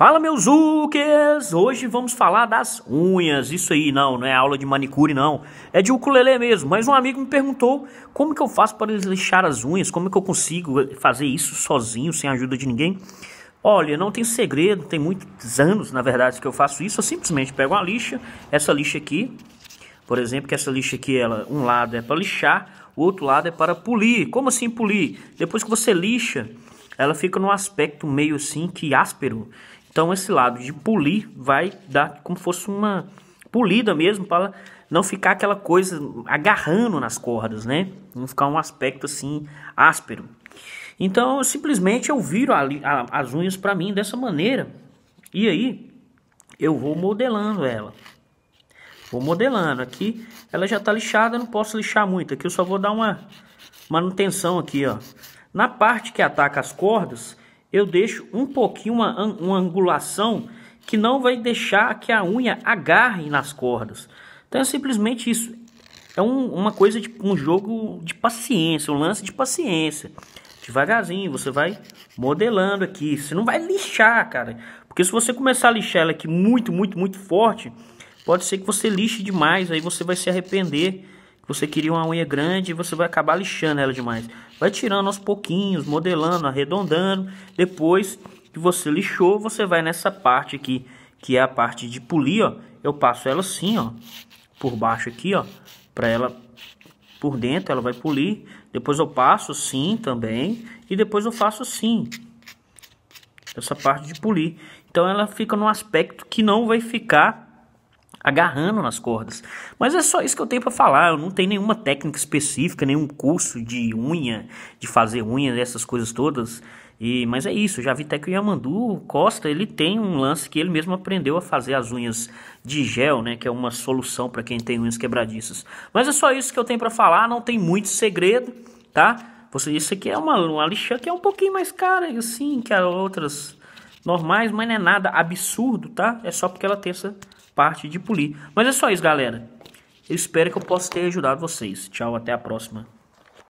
Fala meus ukes! Hoje vamos falar das unhas. Isso aí não, não é aula de manicure não. É de ukulele mesmo, mas um amigo me perguntou como que eu faço para lixar as unhas, como que eu consigo fazer isso sozinho, sem a ajuda de ninguém. Olha, não tem segredo, tem muitos anos, na verdade, que eu faço isso. Eu simplesmente pego uma lixa, essa lixa aqui, por exemplo, que essa lixa aqui, ela, um lado é para lixar, o outro lado é para polir. Como assim polir? Depois que você lixa, ela fica num aspecto meio assim que áspero. Então esse lado de polir vai dar como se fosse uma polida mesmo para não ficar aquela coisa agarrando nas cordas, né? Não ficar um aspecto assim áspero. Então eu, simplesmente eu viro a, a, as unhas para mim dessa maneira e aí eu vou modelando ela. Vou modelando aqui, ela já tá lixada, não posso lixar muito. Aqui eu só vou dar uma manutenção aqui, ó. Na parte que ataca as cordas, eu deixo um pouquinho uma, uma angulação que não vai deixar que a unha agarre nas cordas. Então é simplesmente isso. É um, uma coisa de um jogo de paciência, um lance de paciência. Devagarzinho, você vai modelando aqui. Você não vai lixar, cara. Porque se você começar a lixar ela aqui muito, muito, muito forte, pode ser que você lixe demais. Aí você vai se arrepender você queria uma unha grande e você vai acabar lixando ela demais. Vai tirando aos pouquinhos, modelando, arredondando. Depois que você lixou, você vai nessa parte aqui, que é a parte de polir, ó. Eu passo ela assim, ó, por baixo aqui, ó, para ela por dentro, ela vai polir. Depois eu passo assim também e depois eu faço assim. Essa parte de polir. Então ela fica num aspecto que não vai ficar agarrando nas cordas. Mas é só isso que eu tenho para falar. Eu não tenho nenhuma técnica específica, nenhum curso de unha, de fazer unha, essas coisas todas. E, mas é isso, já vi até que o Yamandu Costa, ele tem um lance que ele mesmo aprendeu a fazer as unhas de gel, né, que é uma solução para quem tem unhas quebradiças. Mas é só isso que eu tenho para falar, não tem muito segredo, tá? Você isso aqui é uma uma lixa que é um pouquinho mais cara assim que as outras normais, mas não é nada absurdo, tá? É só porque ela tem essa parte de polir. Mas é só isso, galera. Eu espero que eu possa ter ajudado vocês. Tchau, até a próxima.